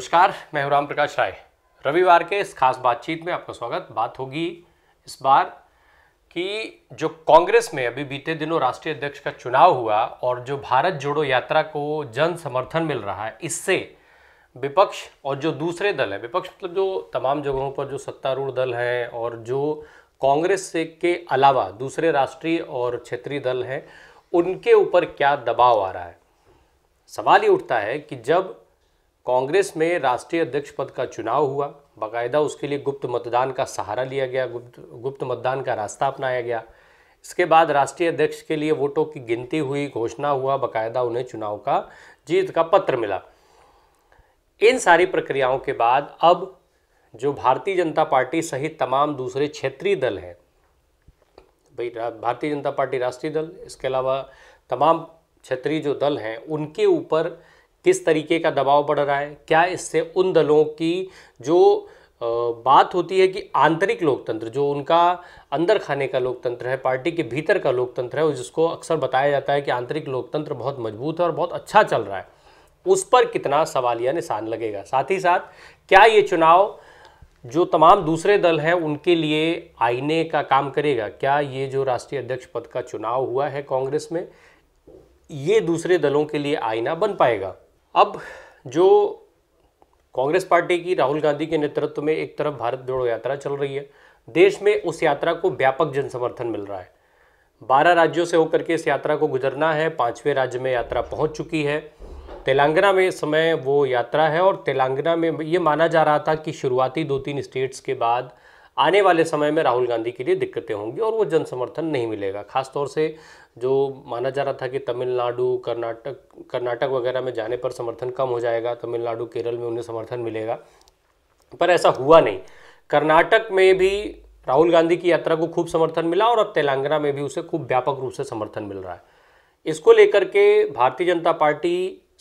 नमस्कार मैं हूँ राम प्रकाश राय रविवार के इस खास बातचीत में आपका स्वागत बात होगी इस बार कि जो कांग्रेस में अभी बीते दिनों राष्ट्रीय अध्यक्ष का चुनाव हुआ और जो भारत जोड़ो यात्रा को जन समर्थन मिल रहा है इससे विपक्ष और जो दूसरे दल है विपक्ष मतलब जो तमाम जगहों पर जो सत्तारूढ़ दल हैं और जो कांग्रेस के अलावा दूसरे राष्ट्रीय और क्षेत्रीय दल हैं उनके ऊपर क्या दबाव आ रहा है सवाल ये उठता है कि जब कांग्रेस में राष्ट्रीय अध्यक्ष पद का चुनाव हुआ बाकायदा उसके लिए गुप्त मतदान का सहारा लिया गया गुप्त गुप्त मतदान का रास्ता अपनाया गया इसके बाद राष्ट्रीय अध्यक्ष के लिए वोटों की गिनती हुई घोषणा हुआ बाकायदा उन्हें चुनाव का जीत का पत्र मिला इन सारी प्रक्रियाओं के बाद अब जो भारतीय जनता पार्टी सहित तमाम दूसरे क्षेत्रीय दल हैं भाई भारतीय जनता पार्टी राष्ट्रीय दल इसके अलावा तमाम क्षेत्रीय जो दल हैं उनके ऊपर किस तरीके का दबाव बढ़ रहा है क्या इससे उन दलों की जो बात होती है कि आंतरिक लोकतंत्र जो उनका अंदर खाने का लोकतंत्र है पार्टी के भीतर का लोकतंत्र है जिसको अक्सर बताया जाता है कि आंतरिक लोकतंत्र बहुत मजबूत है और बहुत अच्छा चल रहा है उस पर कितना सवालिया निशान लगेगा साथ ही साथ क्या ये चुनाव जो तमाम दूसरे दल हैं उनके लिए आईने का काम करेगा क्या ये जो राष्ट्रीय अध्यक्ष पद का चुनाव हुआ है कांग्रेस में ये दूसरे दलों के लिए आईना बन पाएगा अब जो कांग्रेस पार्टी की राहुल गांधी के नेतृत्व में एक तरफ भारत जोड़ो यात्रा चल रही है देश में उस यात्रा को व्यापक जन समर्थन मिल रहा है बारह राज्यों से होकर के इस यात्रा को गुजरना है पाँचवें राज्य में यात्रा पहुंच चुकी है तेलंगाना में इस समय वो यात्रा है और तेलंगाना में ये माना जा रहा था कि शुरुआती दो तीन स्टेट्स के बाद आने वाले समय में राहुल गांधी के लिए दिक्कतें होंगी और वो जन समर्थन नहीं मिलेगा खासतौर से जो माना जा रहा था कि तमिलनाडु कर्नाटक कर्नाटक वगैरह में जाने पर समर्थन कम हो जाएगा तमिलनाडु केरल में उन्हें समर्थन मिलेगा पर ऐसा हुआ नहीं कर्नाटक में भी राहुल गांधी की यात्रा को खूब समर्थन मिला और अब तेलंगाना में भी उसे खूब व्यापक रूप से समर्थन मिल रहा है इसको लेकर के भारतीय जनता पार्टी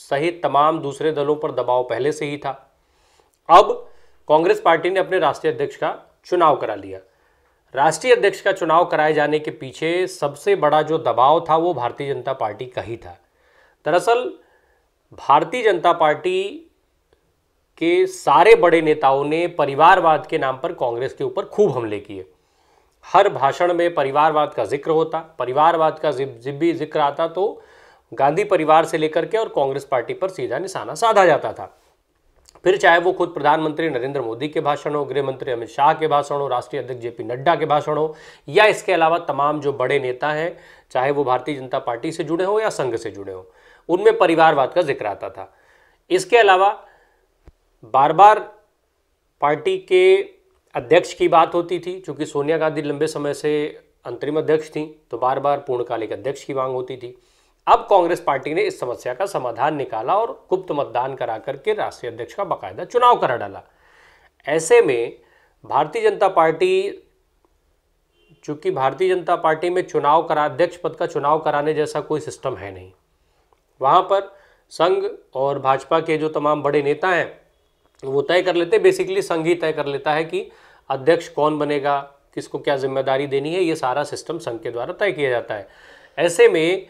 सहित तमाम दूसरे दलों पर दबाव पहले से ही था अब कांग्रेस पार्टी ने अपने राष्ट्रीय अध्यक्ष का चुनाव करा लिया राष्ट्रीय अध्यक्ष का चुनाव कराए जाने के पीछे सबसे बड़ा जो दबाव था वो भारतीय जनता पार्टी का ही था दरअसल भारतीय जनता पार्टी के सारे बड़े नेताओं ने परिवारवाद के नाम पर कांग्रेस के ऊपर खूब हमले किए हर भाषण में परिवारवाद का जिक्र होता परिवारवाद का जिब जिब भी जिक्र आता तो गांधी परिवार से लेकर के और कांग्रेस पार्टी पर सीधा निशाना साधा जाता था फिर चाहे वो खुद प्रधानमंत्री नरेंद्र मोदी के भाषण हो गृह मंत्री अमित शाह के भाषण हो राष्ट्रीय अध्यक्ष जेपी नड्डा के भाषण हो या इसके अलावा तमाम जो बड़े नेता हैं चाहे वो भारतीय जनता पार्टी से जुड़े हों या संघ से जुड़े हों उनमें परिवारवाद का जिक्र आता था इसके अलावा बार बार पार्टी के अध्यक्ष की बात होती थी चूंकि सोनिया गांधी लंबे समय से अंतरिम अध्यक्ष थी तो बार बार पूर्णकालिक अध्यक्ष की मांग होती थी अब कांग्रेस पार्टी ने इस समस्या का समाधान निकाला और गुप्त मतदान करा करके राष्ट्रीय अध्यक्ष का बाकायदा चुनाव करा डाला ऐसे में भारतीय जनता पार्टी चूंकि भारतीय जनता पार्टी में चुनाव करा अध्यक्ष पद का चुनाव कराने जैसा कोई सिस्टम है नहीं वहाँ पर संघ और भाजपा के जो तमाम बड़े नेता हैं वो तय कर लेते बेसिकली संघ ही तय कर लेता है कि अध्यक्ष कौन बनेगा किसको क्या जिम्मेदारी देनी है ये सारा सिस्टम संघ के द्वारा तय किया जाता है ऐसे में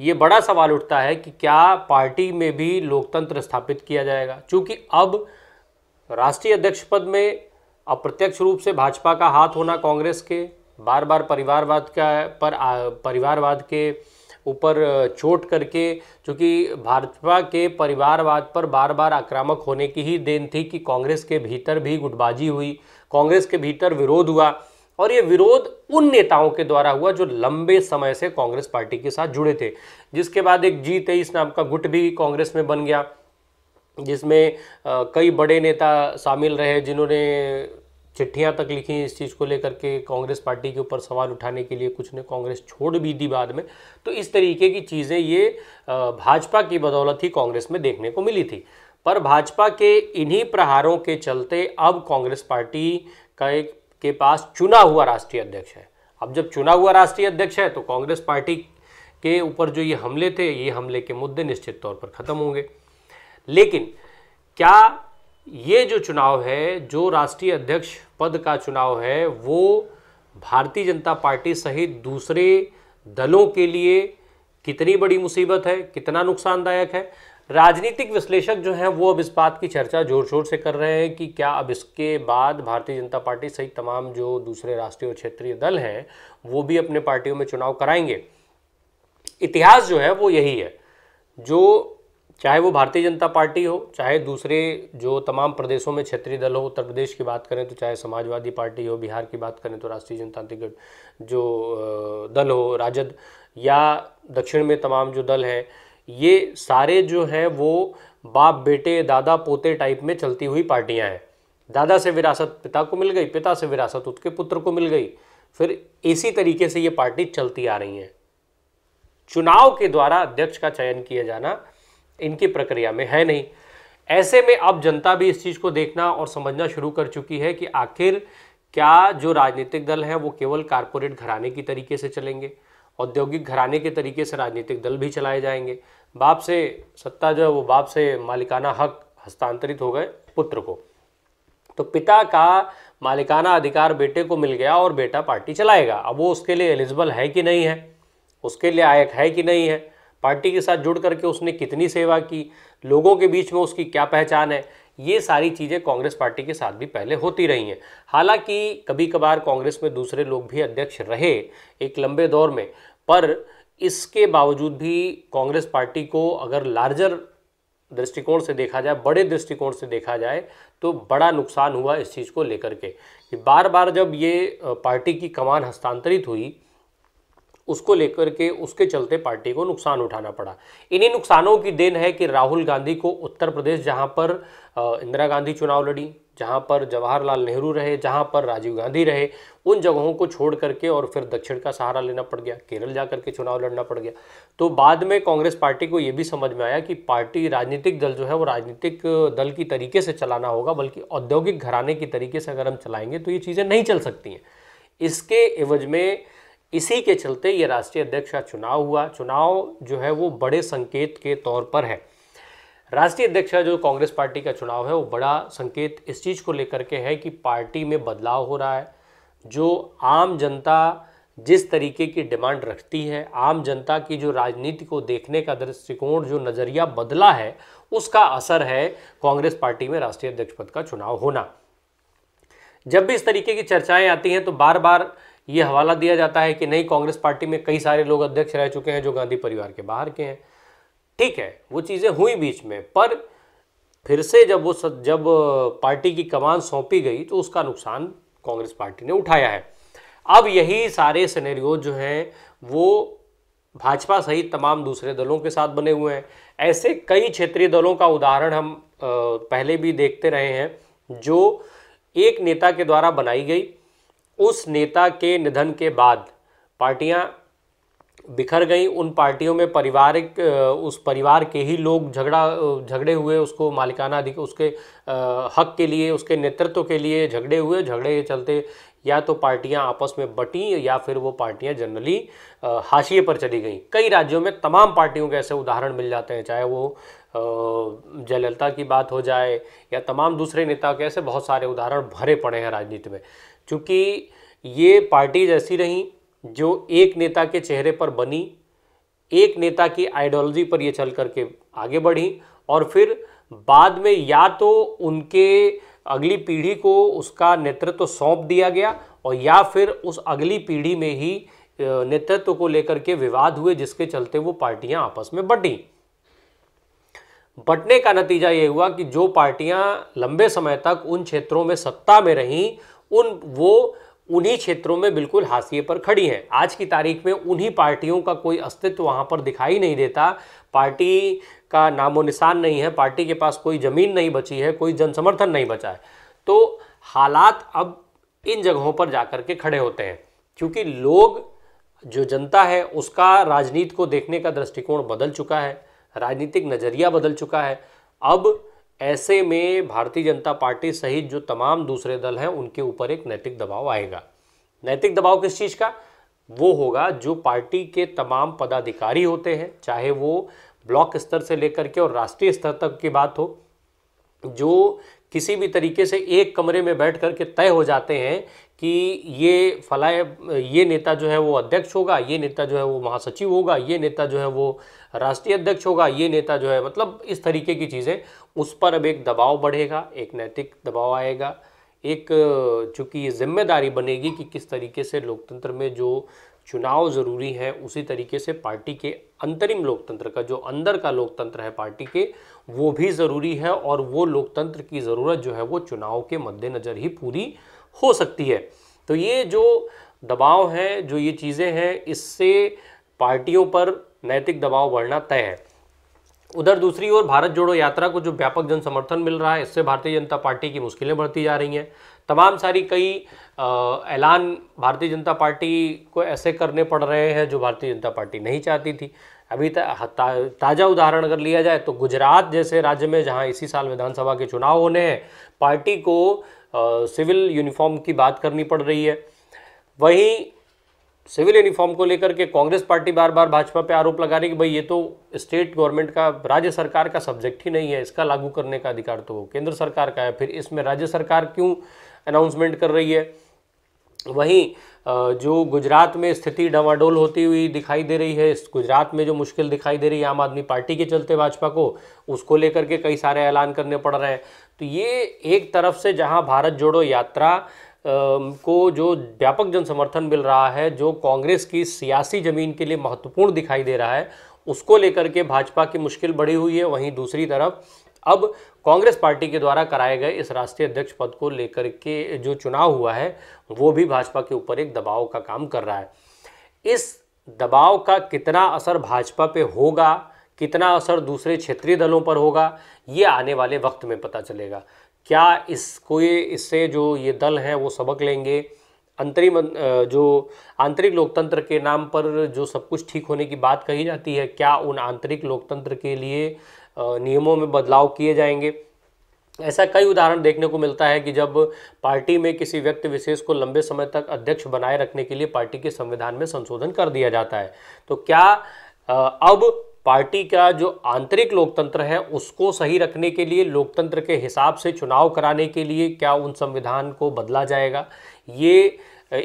ये बड़ा सवाल उठता है कि क्या पार्टी में भी लोकतंत्र स्थापित किया जाएगा क्योंकि अब राष्ट्रीय अध्यक्ष पद में अप्रत्यक्ष रूप से भाजपा का हाथ होना कांग्रेस के बार बार परिवारवाद का पर परिवारवाद के ऊपर चोट करके क्योंकि भाजपा के परिवारवाद पर बार बार आक्रामक होने की ही देन थी कि कांग्रेस के भीतर भी गुटबाजी हुई कांग्रेस के भीतर विरोध हुआ और ये विरोध उन नेताओं के द्वारा हुआ जो लंबे समय से कांग्रेस पार्टी के साथ जुड़े थे जिसके बाद एक जी तेईस नाम का गुट भी कांग्रेस में बन गया जिसमें कई बड़े नेता शामिल रहे जिन्होंने चिट्ठियां तक लिखी इस चीज़ को लेकर के कांग्रेस पार्टी के ऊपर सवाल उठाने के लिए कुछ ने कांग्रेस छोड़ भी दी बाद में तो इस तरीके की चीज़ें ये भाजपा की बदौलत ही कांग्रेस में देखने को मिली थी पर भाजपा के इन्हीं प्रहारों के चलते अब कांग्रेस पार्टी का एक के पास चुना हुआ राष्ट्रीय अध्यक्ष है अब जब चुना हुआ राष्ट्रीय अध्यक्ष है तो कांग्रेस पार्टी के ऊपर जो ये हमले थे ये हमले के मुद्दे निश्चित तौर पर ख़त्म होंगे लेकिन क्या ये जो चुनाव है जो राष्ट्रीय अध्यक्ष पद का चुनाव है वो भारतीय जनता पार्टी सहित दूसरे दलों के लिए कितनी बड़ी मुसीबत है कितना नुकसानदायक है राजनीतिक विश्लेषक जो हैं वो अब इस बात की चर्चा जोर शोर से कर रहे हैं कि क्या अब इसके बाद भारतीय जनता पार्टी सहित तमाम जो दूसरे राष्ट्रीय और क्षेत्रीय दल हैं वो भी अपने पार्टियों में चुनाव कराएंगे इतिहास जो है वो यही है जो चाहे वो भारतीय जनता पार्टी हो चाहे दूसरे जो तमाम प्रदेशों में क्षेत्रीय दल हो उत्तर प्रदेश की बात करें तो चाहे समाजवादी पार्टी हो बिहार की बात करें तो राष्ट्रीय जनतांत्रिक जो दल हो राजद या दक्षिण में तमाम जो दल हैं ये सारे जो हैं वो बाप बेटे दादा पोते टाइप में चलती हुई पार्टियां हैं दादा से विरासत पिता को मिल गई पिता से विरासत उसके पुत्र को मिल गई फिर इसी तरीके से ये पार्टी चलती आ रही है चुनाव के द्वारा अध्यक्ष का चयन किया जाना इनकी प्रक्रिया में है नहीं ऐसे में अब जनता भी इस चीज़ को देखना और समझना शुरू कर चुकी है कि आखिर क्या जो राजनीतिक दल हैं वो केवल कारपोरेट घराने की तरीके से चलेंगे औद्योगिक घराने के तरीके से राजनीतिक दल भी चलाए जाएंगे बाप से सत्ता जो है वो बाप से मालिकाना हक हस्तांतरित हो गए पुत्र को तो पिता का मालिकाना अधिकार बेटे को मिल गया और बेटा पार्टी चलाएगा अब वो उसके लिए एलिजिबल है कि नहीं है उसके लिए आयक है कि नहीं है पार्टी के साथ जुड़ करके उसने कितनी सेवा की लोगों के बीच में उसकी क्या पहचान है ये सारी चीज़ें कांग्रेस पार्टी के साथ भी पहले होती रही हैं हालांकि कभी कभार कांग्रेस में दूसरे लोग भी अध्यक्ष रहे एक लंबे दौर में पर इसके बावजूद भी कांग्रेस पार्टी को अगर लार्जर दृष्टिकोण से देखा जाए बड़े दृष्टिकोण से देखा जाए तो बड़ा नुकसान हुआ इस चीज़ को लेकर के कि बार बार जब ये पार्टी की कमान हस्तांतरित हुई उसको लेकर के उसके चलते पार्टी को नुकसान उठाना पड़ा इन्हीं नुकसानों की देन है कि राहुल गांधी को उत्तर प्रदेश जहां पर इंदिरा गांधी चुनाव लड़ी जहां पर जवाहरलाल नेहरू रहे जहां पर राजीव गांधी रहे उन जगहों को छोड़ करके और फिर दक्षिण का सहारा लेना पड़ गया केरल जा करके चुनाव लड़ना पड़ गया तो बाद में कांग्रेस पार्टी को ये भी समझ में आया कि पार्टी राजनीतिक दल जो है वो राजनीतिक दल की तरीके से चलाना होगा बल्कि औद्योगिक घराने की तरीके से अगर हम चलाएंगे तो ये चीज़ें नहीं चल सकती हैं इसके एवज में इसी के चलते ये राष्ट्रीय अध्यक्ष का चुनाव हुआ चुनाव जो है वो बड़े संकेत के तौर पर है राष्ट्रीय अध्यक्ष का जो कांग्रेस पार्टी का चुनाव है वो बड़ा संकेत इस चीज़ को लेकर के है कि पार्टी में बदलाव हो रहा है जो आम जनता जिस तरीके की डिमांड रखती है आम जनता की जो राजनीति को देखने का दृष्टिकोण जो नज़रिया बदला है उसका असर है कांग्रेस पार्टी में राष्ट्रीय अध्यक्ष पद का चुनाव होना जब भी इस तरीके की चर्चाएं आती हैं तो बार बार ये हवाला दिया जाता है कि नहीं कांग्रेस पार्टी में कई सारे लोग अध्यक्ष रह चुके हैं जो गांधी परिवार के बाहर के हैं ठीक है वो चीज़ें हुई बीच में पर फिर से जब वो जब पार्टी की कमान सौंपी गई तो उसका नुकसान कांग्रेस पार्टी ने उठाया है अब यही सारे सिनेरियो जो हैं वो भाजपा सहित तमाम दूसरे दलों के साथ बने हुए हैं ऐसे कई क्षेत्रीय दलों का उदाहरण हम पहले भी देखते रहे हैं जो एक नेता के द्वारा बनाई गई उस नेता के निधन के बाद पार्टियां बिखर गई उन पार्टियों में पारिवारिक उस परिवार के ही लोग झगड़ा झगड़े हुए उसको मालिकाना अधिक उसके हक के लिए उसके नेतृत्व के लिए झगड़े हुए झगड़े के चलते या तो पार्टियां आपस में बटी या फिर वो पार्टियां जनरली हाशिए पर चली गईं कई राज्यों में तमाम पार्टियों के ऐसे उदाहरण मिल जाते हैं चाहे वो जयललिता की बात हो जाए या तमाम दूसरे नेता के ऐसे बहुत सारे उदाहरण भरे पड़े हैं राजनीति में चूँकि ये पार्टीज ऐसी रहीं जो एक नेता के चेहरे पर बनी एक नेता की आइडियोलॉजी पर ये चल करके आगे बढ़ी और फिर बाद में या तो उनके अगली पीढ़ी को उसका नेतृत्व तो सौंप दिया गया और या फिर उस अगली पीढ़ी में ही नेतृत्व को लेकर के विवाद हुए जिसके चलते वो पार्टियां आपस में बटी बटने का नतीजा ये हुआ कि जो पार्टियां लंबे समय तक उन क्षेत्रों में सत्ता में रहीं उन वो उन्हीं क्षेत्रों में बिल्कुल हाशिए पर खड़ी हैं आज की तारीख में उन्हीं पार्टियों का कोई अस्तित्व वहाँ पर दिखाई नहीं देता पार्टी का नामो निशान नहीं है पार्टी के पास कोई ज़मीन नहीं बची है कोई जनसमर्थन नहीं बचा है तो हालात अब इन जगहों पर जाकर के खड़े होते हैं क्योंकि लोग जो जनता है उसका राजनीति को देखने का दृष्टिकोण बदल चुका है राजनीतिक नज़रिया बदल चुका है अब ऐसे में भारतीय जनता पार्टी सहित जो तमाम दूसरे दल हैं उनके ऊपर एक नैतिक दबाव आएगा नैतिक दबाव किस चीज़ का वो होगा जो पार्टी के तमाम पदाधिकारी होते हैं चाहे वो ब्लॉक स्तर से लेकर के और राष्ट्रीय स्तर तक की बात हो जो किसी भी तरीके से एक कमरे में बैठ करके तय हो जाते हैं कि ये फलाए ये नेता जो है वो अध्यक्ष होगा ये नेता जो है वो महासचिव होगा ये नेता जो है वो राष्ट्रीय अध्यक्ष होगा ये नेता जो है मतलब इस तरीके की चीज़ें उस पर अब एक दबाव बढ़ेगा एक नैतिक दबाव आएगा एक चूँकि जिम्मेदारी बनेगी कि किस तरीके से लोकतंत्र में जो चुनाव ज़रूरी है उसी तरीके से पार्टी के अंतरिम लोकतंत्र का जो अंदर का लोकतंत्र है पार्टी के वो भी ज़रूरी है और वो लोकतंत्र की ज़रूरत जो है वो चुनाव के मद्देनज़र ही पूरी हो सकती है तो ये जो दबाव है जो ये चीज़ें हैं इससे पार्टियों पर नैतिक दबाव बढ़ना तय है उधर दूसरी ओर भारत जोड़ो यात्रा को जो व्यापक जन समर्थन मिल रहा है इससे भारतीय जनता पार्टी की मुश्किलें बढ़ती जा रही हैं तमाम सारी कई ऐलान भारतीय जनता पार्टी को ऐसे करने पड़ रहे हैं जो भारतीय जनता पार्टी नहीं चाहती थी अभी ता, ताज़ा उदाहरण अगर लिया जाए तो गुजरात जैसे राज्य में जहाँ इसी साल विधानसभा के चुनाव होने हैं पार्टी को सिविल यूनिफॉर्म की बात करनी पड़ रही है वहीं सिविल यूनिफॉर्म को लेकर के कांग्रेस पार्टी बार बार भाजपा पे आरोप लगा रही कि भाई ये तो स्टेट गवर्नमेंट का राज्य सरकार का सब्जेक्ट ही नहीं है इसका लागू करने का अधिकार तो केंद्र सरकार का है फिर इसमें राज्य सरकार क्यों अनाउंसमेंट कर रही है वहीं जो गुजरात में स्थिति डवाडोल होती हुई दिखाई दे रही है गुजरात में जो मुश्किल दिखाई दे रही है आम आदमी पार्टी के चलते भाजपा को उसको लेकर के कई सारे ऐलान करने पड़ रहे हैं तो ये एक तरफ से जहां भारत जोड़ो यात्रा को जो व्यापक जन समर्थन मिल रहा है जो कांग्रेस की सियासी ज़मीन के लिए महत्वपूर्ण दिखाई दे रहा है उसको लेकर के भाजपा की मुश्किल बढ़ी हुई है वहीं दूसरी तरफ अब कांग्रेस पार्टी के द्वारा कराए गए इस राष्ट्रीय अध्यक्ष पद को लेकर के जो चुनाव हुआ है वो भी भाजपा के ऊपर एक दबाव का काम कर रहा है इस दबाव का कितना असर भाजपा पे होगा कितना असर दूसरे क्षेत्रीय दलों पर होगा ये आने वाले वक्त में पता चलेगा क्या इसको ये इससे जो ये दल हैं वो सबक लेंगे अंतरिम जो आंतरिक लोकतंत्र के नाम पर जो सब कुछ ठीक होने की बात कही जाती है क्या उन आंतरिक लोकतंत्र के लिए नियमों में बदलाव किए जाएंगे ऐसा कई उदाहरण देखने को मिलता है कि जब पार्टी में किसी व्यक्ति विशेष को लंबे समय तक अध्यक्ष बनाए रखने के लिए पार्टी के संविधान में संशोधन कर दिया जाता है तो क्या अब पार्टी का जो आंतरिक लोकतंत्र है उसको सही रखने के लिए लोकतंत्र के हिसाब से चुनाव कराने के लिए क्या उन संविधान को बदला जाएगा ये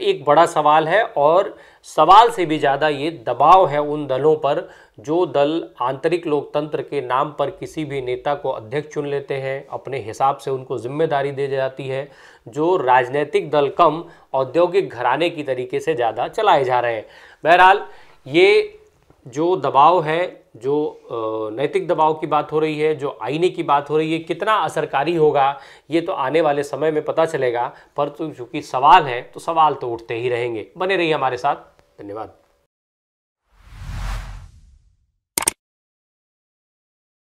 एक बड़ा सवाल है और सवाल से भी ज़्यादा ये दबाव है उन दलों पर जो दल आंतरिक लोकतंत्र के नाम पर किसी भी नेता को अध्यक्ष चुन लेते हैं अपने हिसाब से उनको जिम्मेदारी दे जाती है जो राजनीतिक दल कम औद्योगिक घराने की तरीके से ज़्यादा चलाए जा रहे हैं बहरहाल ये जो दबाव है जो नैतिक दबाव की बात हो रही है जो आईने की बात हो रही है कितना असरकारी होगा ये तो आने वाले समय में पता चलेगा पर तो चूँकि सवाल है तो सवाल तो उठते ही रहेंगे बने रहिए हमारे साथ धन्यवाद